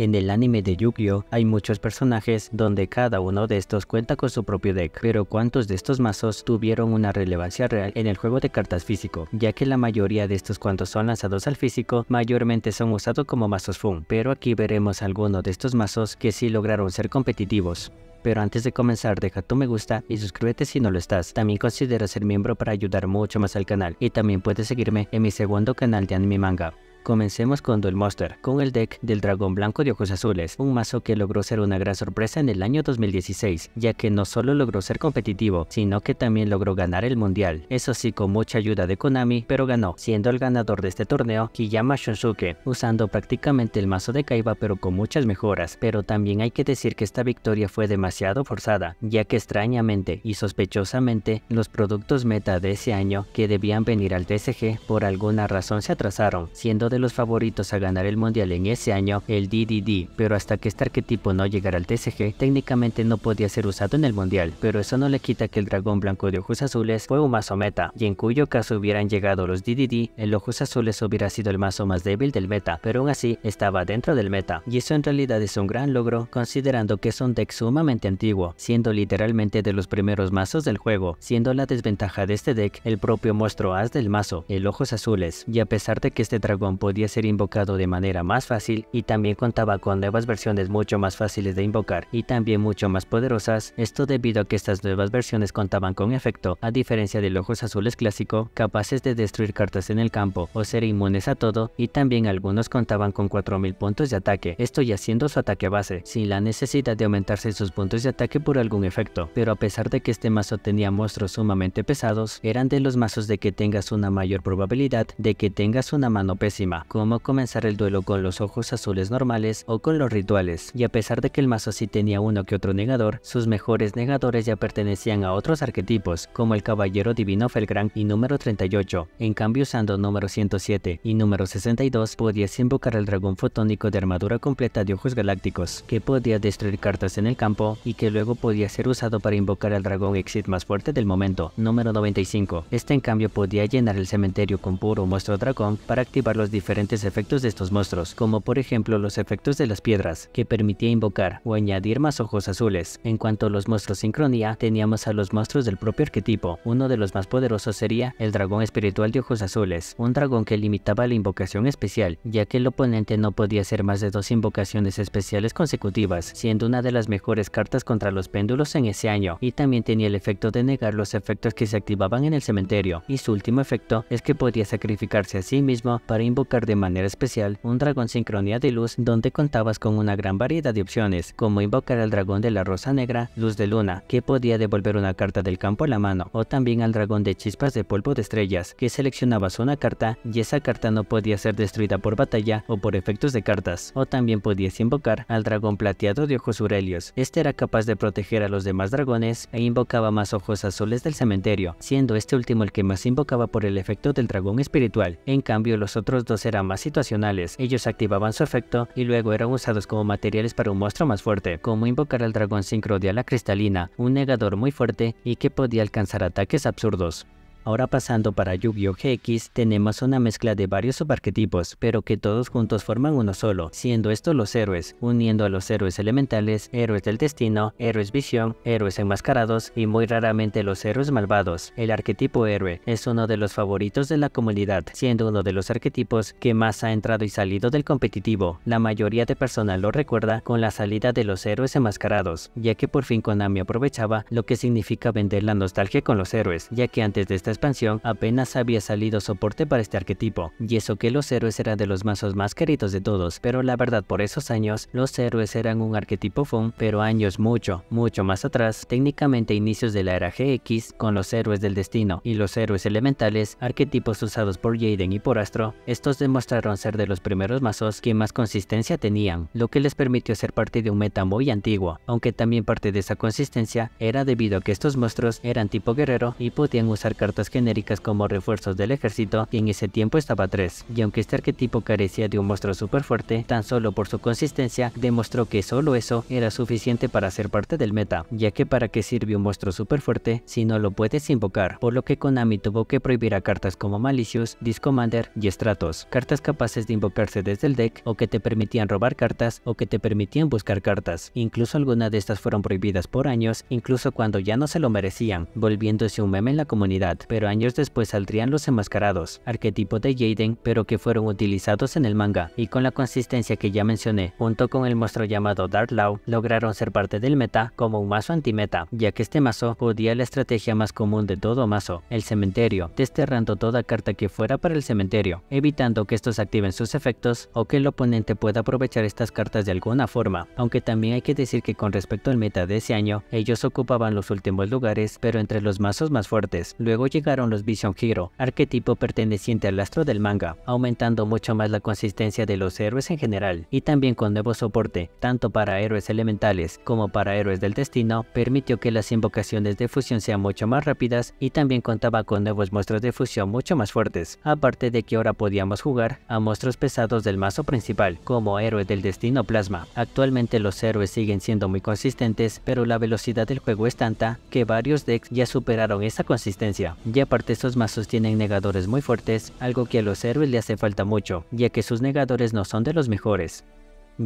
En el anime de Yu-Gi-Oh! hay muchos personajes donde cada uno de estos cuenta con su propio deck, pero ¿cuántos de estos mazos tuvieron una relevancia real en el juego de cartas físico? Ya que la mayoría de estos cuantos son lanzados al físico, mayormente son usados como mazos Fun, pero aquí veremos algunos de estos mazos que sí lograron ser competitivos. Pero antes de comenzar deja tu me gusta y suscríbete si no lo estás. También considera ser miembro para ayudar mucho más al canal y también puedes seguirme en mi segundo canal de anime manga. Comencemos con Duel Monster, con el deck del dragón blanco de ojos azules, un mazo que logró ser una gran sorpresa en el año 2016, ya que no solo logró ser competitivo, sino que también logró ganar el mundial, eso sí con mucha ayuda de Konami, pero ganó, siendo el ganador de este torneo Kiyama Shunsuke, usando prácticamente el mazo de Kaiba pero con muchas mejoras, pero también hay que decir que esta victoria fue demasiado forzada, ya que extrañamente y sospechosamente los productos meta de ese año que debían venir al TCG por alguna razón se atrasaron, siendo de los favoritos a ganar el Mundial en ese año, el DDD, pero hasta que este arquetipo no llegara al TSG, técnicamente no podía ser usado en el Mundial, pero eso no le quita que el dragón blanco de ojos azules fue un mazo meta, y en cuyo caso hubieran llegado los DDD, el ojos azules hubiera sido el mazo más débil del meta, pero aún así estaba dentro del meta, y eso en realidad es un gran logro considerando que es un deck sumamente antiguo, siendo literalmente de los primeros mazos del juego, siendo la desventaja de este deck el propio monstruo as del mazo, el ojos azules, y a pesar de que este dragón podía ser invocado de manera más fácil y también contaba con nuevas versiones mucho más fáciles de invocar y también mucho más poderosas, esto debido a que estas nuevas versiones contaban con efecto, a diferencia del Ojos Azules clásico, capaces de destruir cartas en el campo o ser inmunes a todo y también algunos contaban con 4000 puntos de ataque, esto ya siendo su ataque base, sin la necesidad de aumentarse sus puntos de ataque por algún efecto, pero a pesar de que este mazo tenía monstruos sumamente pesados, eran de los mazos de que tengas una mayor probabilidad de que tengas una mano pésima como comenzar el duelo con los ojos azules normales o con los rituales, y a pesar de que el mazo sí tenía uno que otro negador, sus mejores negadores ya pertenecían a otros arquetipos, como el caballero divino Felgrang y número 38, en cambio usando número 107 y número 62 podías invocar al dragón fotónico de armadura completa de ojos galácticos, que podía destruir cartas en el campo y que luego podía ser usado para invocar al dragón exit más fuerte del momento, número 95. Este en cambio podía llenar el cementerio con puro muestro dragón para activar los diferentes efectos de estos monstruos, como por ejemplo los efectos de las piedras, que permitía invocar o añadir más ojos azules. En cuanto a los monstruos sincronía, teníamos a los monstruos del propio arquetipo. Uno de los más poderosos sería el dragón espiritual de ojos azules, un dragón que limitaba la invocación especial, ya que el oponente no podía hacer más de dos invocaciones especiales consecutivas, siendo una de las mejores cartas contra los péndulos en ese año, y también tenía el efecto de negar los efectos que se activaban en el cementerio, y su último efecto es que podía sacrificarse a sí mismo para invocar de manera especial un dragón sincronía de luz donde contabas con una gran variedad de opciones, como invocar al dragón de la rosa negra, luz de luna, que podía devolver una carta del campo a la mano, o también al dragón de chispas de polvo de estrellas, que seleccionabas una carta y esa carta no podía ser destruida por batalla o por efectos de cartas, o también podías invocar al dragón plateado de ojos urelios, este era capaz de proteger a los demás dragones e invocaba más ojos azules del cementerio, siendo este último el que más invocaba por el efecto del dragón espiritual, en cambio los otros dos eran más situacionales, ellos activaban su efecto y luego eran usados como materiales para un monstruo más fuerte, como invocar al dragón sincro a la cristalina, un negador muy fuerte y que podía alcanzar ataques absurdos. Ahora pasando para Yu-Gi-Oh! GX, tenemos una mezcla de varios subarquetipos, pero que todos juntos forman uno solo, siendo estos los héroes, uniendo a los héroes elementales, héroes del destino, héroes visión, héroes enmascarados y muy raramente los héroes malvados. El arquetipo héroe es uno de los favoritos de la comunidad, siendo uno de los arquetipos que más ha entrado y salido del competitivo. La mayoría de personas lo recuerda con la salida de los héroes enmascarados, ya que por fin Konami aprovechaba lo que significa vender la nostalgia con los héroes, ya que antes de estas expansión apenas había salido soporte para este arquetipo, y eso que los héroes eran de los mazos más queridos de todos, pero la verdad por esos años, los héroes eran un arquetipo fun, pero años mucho, mucho más atrás, técnicamente inicios de la era GX, con los héroes del destino y los héroes elementales, arquetipos usados por Jaden y por Astro, estos demostraron ser de los primeros mazos que más consistencia tenían, lo que les permitió ser parte de un meta muy antiguo, aunque también parte de esa consistencia era debido a que estos monstruos eran tipo guerrero y podían usar cartas genéricas como refuerzos del ejército y en ese tiempo estaba 3, y aunque este arquetipo carecía de un monstruo super fuerte, tan solo por su consistencia demostró que solo eso era suficiente para ser parte del meta, ya que para qué sirve un monstruo super fuerte si no lo puedes invocar, por lo que Konami tuvo que prohibir a cartas como Malicious, Discommander y Stratos, cartas capaces de invocarse desde el deck o que te permitían robar cartas o que te permitían buscar cartas, incluso algunas de estas fueron prohibidas por años, incluso cuando ya no se lo merecían, volviéndose un meme en la comunidad pero años después saldrían los enmascarados, arquetipo de Jaden, pero que fueron utilizados en el manga, y con la consistencia que ya mencioné, junto con el monstruo llamado Dark Law, lograron ser parte del meta como un mazo antimeta, ya que este mazo podía la estrategia más común de todo mazo, el cementerio, desterrando toda carta que fuera para el cementerio, evitando que estos activen sus efectos o que el oponente pueda aprovechar estas cartas de alguna forma, aunque también hay que decir que con respecto al meta de ese año, ellos ocupaban los últimos lugares, pero entre los mazos más fuertes. Luego llegaron los Vision Hero, arquetipo perteneciente al astro del manga, aumentando mucho más la consistencia de los héroes en general, y también con nuevo soporte, tanto para héroes elementales como para héroes del destino, permitió que las invocaciones de fusión sean mucho más rápidas y también contaba con nuevos monstruos de fusión mucho más fuertes, aparte de que ahora podíamos jugar a monstruos pesados del mazo principal, como héroes del destino plasma. Actualmente los héroes siguen siendo muy consistentes, pero la velocidad del juego es tanta que varios decks ya superaron esa consistencia y aparte estos mazos tienen negadores muy fuertes, algo que a los héroes le hace falta mucho, ya que sus negadores no son de los mejores.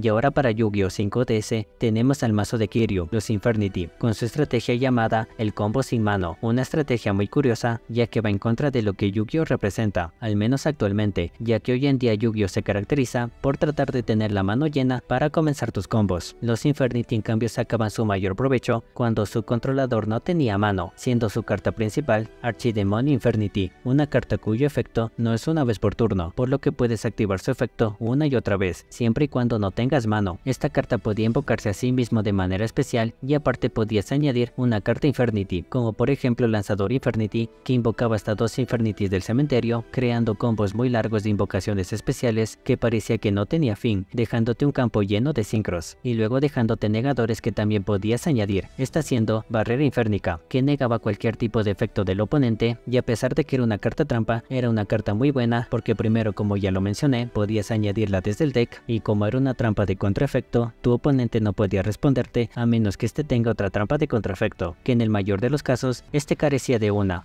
Y ahora para Yu-Gi-Oh 5DS tenemos al mazo de Kiryu, los Infernity, con su estrategia llamada el combo sin mano, una estrategia muy curiosa ya que va en contra de lo que Yu-Gi-Oh representa, al menos actualmente, ya que hoy en día Yu-Gi-Oh se caracteriza por tratar de tener la mano llena para comenzar tus combos. Los Infernity en cambio sacaban su mayor provecho cuando su controlador no tenía mano, siendo su carta principal Archidemon Infernity, una carta cuyo efecto no es una vez por turno, por lo que puedes activar su efecto una y otra vez, siempre y cuando no tengas tengas mano. Esta carta podía invocarse a sí mismo de manera especial y aparte podías añadir una carta Infernity, como por ejemplo Lanzador Infernity, que invocaba hasta dos Infernities del cementerio, creando combos muy largos de invocaciones especiales que parecía que no tenía fin, dejándote un campo lleno de sincros, y luego dejándote negadores que también podías añadir, esta siendo Barrera Infernica, que negaba cualquier tipo de efecto del oponente, y a pesar de que era una carta trampa, era una carta muy buena porque primero como ya lo mencioné, podías añadirla desde el deck, y como era una trampa trampa de contraefecto, tu oponente no podía responderte a menos que éste tenga otra trampa de contraefecto, que en el mayor de los casos, este carecía de una,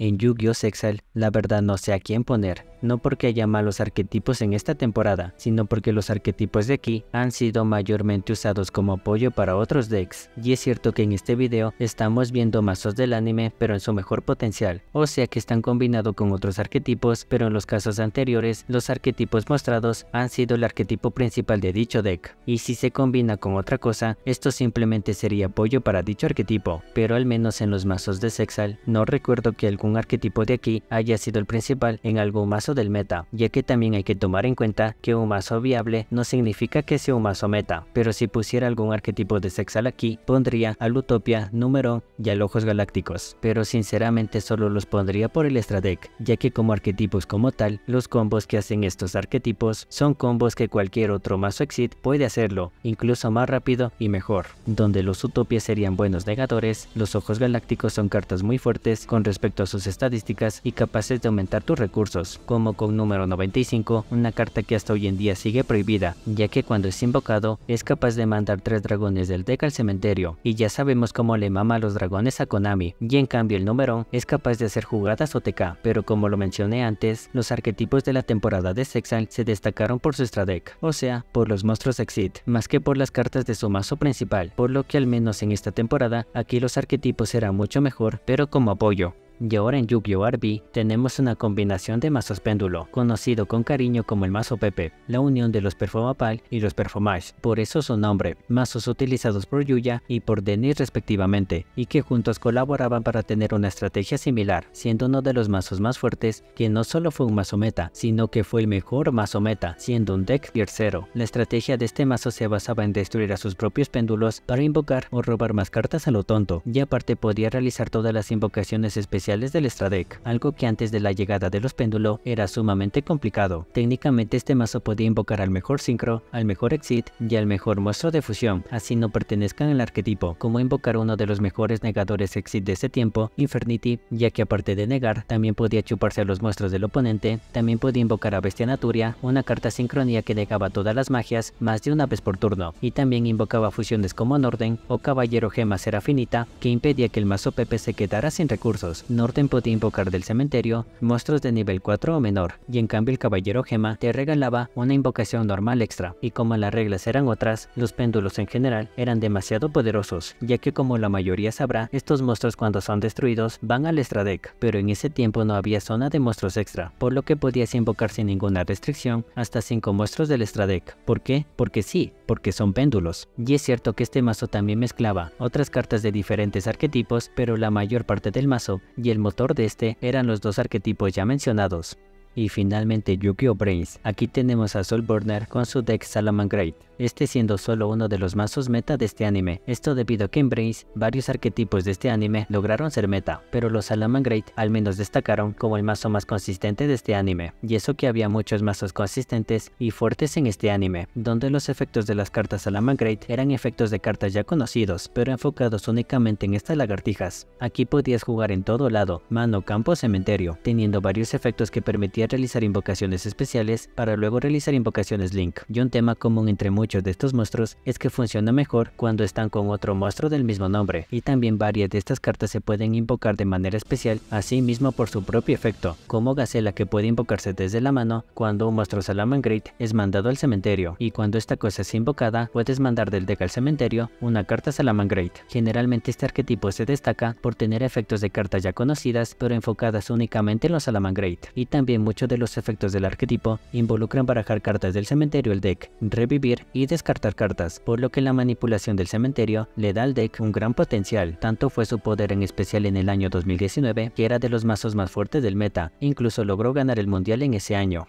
en Yu-Gi-Oh! Sexal, la verdad no sé a quién poner, no porque haya malos arquetipos en esta temporada, sino porque los arquetipos de aquí han sido mayormente usados como apoyo para otros decks, y es cierto que en este video estamos viendo mazos del anime pero en su mejor potencial, o sea que están combinados con otros arquetipos, pero en los casos anteriores los arquetipos mostrados han sido el arquetipo principal de dicho deck, y si se combina con otra cosa, esto simplemente sería apoyo para dicho arquetipo, pero al menos en los mazos de Sexal no recuerdo que el un arquetipo de aquí haya sido el principal en algún mazo del meta, ya que también hay que tomar en cuenta que un mazo viable no significa que sea un mazo meta, pero si pusiera algún arquetipo de Sexal aquí, pondría al Utopia, número y al Ojos Galácticos, pero sinceramente solo los pondría por el Stradec, ya que como arquetipos como tal, los combos que hacen estos arquetipos son combos que cualquier otro mazo Exit puede hacerlo, incluso más rápido y mejor, donde los Utopias serían buenos negadores, los Ojos Galácticos son cartas muy fuertes con respecto a su sus estadísticas y capaces de aumentar tus recursos, como con número 95, una carta que hasta hoy en día sigue prohibida, ya que cuando es invocado es capaz de mandar tres dragones del deck al cementerio, y ya sabemos cómo le mama a los dragones a Konami, y en cambio el número es capaz de hacer jugadas OTK, pero como lo mencioné antes, los arquetipos de la temporada de Sexal se destacaron por su deck, o sea, por los monstruos Exit, más que por las cartas de su mazo principal, por lo que al menos en esta temporada aquí los arquetipos eran mucho mejor, pero como apoyo, y ahora en Yu-Gi-Oh! tenemos una combinación de mazos péndulo, conocido con cariño como el mazo Pepe, la unión de los Performapal y los Performage, por eso su nombre, mazos utilizados por Yuya y por Denis respectivamente, y que juntos colaboraban para tener una estrategia similar, siendo uno de los mazos más fuertes, que no solo fue un mazo meta, sino que fue el mejor mazo meta, siendo un deck tercero. La estrategia de este mazo se basaba en destruir a sus propios péndulos para invocar o robar más cartas a lo tonto, y aparte podía realizar todas las invocaciones especiales del Stradec, algo que antes de la llegada de los péndulos era sumamente complicado. Técnicamente este mazo podía invocar al mejor sincro, al mejor exit y al mejor muestro de fusión, así no pertenezcan al arquetipo, como invocar uno de los mejores negadores exit de ese tiempo, Infernity, ya que aparte de negar, también podía chuparse a los muestros del oponente, también podía invocar a Bestia Naturia, una carta sincronía que negaba todas las magias más de una vez por turno, y también invocaba fusiones como Orden o Caballero Gema Serafinita, que impedía que el mazo Pepe se quedara sin recursos, Norten podía invocar del cementerio monstruos de nivel 4 o menor, y en cambio el caballero gema te regalaba una invocación normal extra, y como las reglas eran otras, los péndulos en general eran demasiado poderosos, ya que como la mayoría sabrá, estos monstruos cuando son destruidos van al extra pero en ese tiempo no había zona de monstruos extra, por lo que podías invocar sin ninguna restricción hasta 5 monstruos del extra ¿Por qué? Porque sí, porque son péndulos. Y es cierto que este mazo también mezclaba otras cartas de diferentes arquetipos, pero la mayor parte del mazo y el motor de este eran los dos arquetipos ya mencionados. Y finalmente Yu-Gi-Oh! Brains, aquí tenemos a Soul Burner con su deck Salaman este siendo solo uno de los mazos meta de este anime. Esto debido a que en Brains, varios arquetipos de este anime lograron ser meta, pero los Salamangreat al menos destacaron como el mazo más consistente de este anime, y eso que había muchos mazos consistentes y fuertes en este anime, donde los efectos de las cartas Salamangreat eran efectos de cartas ya conocidos, pero enfocados únicamente en estas lagartijas. Aquí podías jugar en todo lado, mano, campo, cementerio, teniendo varios efectos que permitían realizar invocaciones especiales para luego realizar invocaciones Link, y un tema común entre muchos muchos de estos monstruos es que funciona mejor cuando están con otro monstruo del mismo nombre, y también varias de estas cartas se pueden invocar de manera especial así mismo por su propio efecto, como Gacela que puede invocarse desde la mano cuando un monstruo Salamangreat es mandado al cementerio, y cuando esta cosa es invocada, puedes mandar del deck al cementerio una carta Salamangreat. Generalmente este arquetipo se destaca por tener efectos de cartas ya conocidas, pero enfocadas únicamente en los Salamangreat, y también muchos de los efectos del arquetipo involucran barajar cartas del cementerio el deck, revivir y descartar cartas, por lo que la manipulación del cementerio le da al deck un gran potencial, tanto fue su poder en especial en el año 2019 que era de los mazos más fuertes del meta, incluso logró ganar el mundial en ese año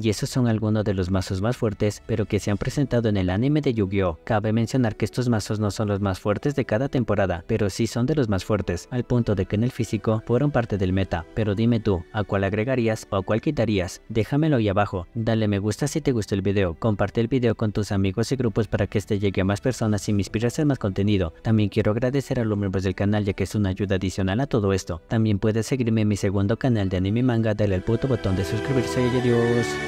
y esos son algunos de los mazos más fuertes, pero que se han presentado en el anime de Yu-Gi-Oh! Cabe mencionar que estos mazos no son los más fuertes de cada temporada, pero sí son de los más fuertes, al punto de que en el físico fueron parte del meta, pero dime tú, ¿a cuál agregarías o a cuál quitarías? Déjamelo ahí abajo, dale me gusta si te gustó el video, comparte el video con tus amigos y grupos para que este llegue a más personas y me inspires a hacer más contenido. También quiero agradecer a los miembros del canal ya que es una ayuda adicional a todo esto. También puedes seguirme en mi segundo canal de anime manga, dale al puto botón de suscribirse y adiós.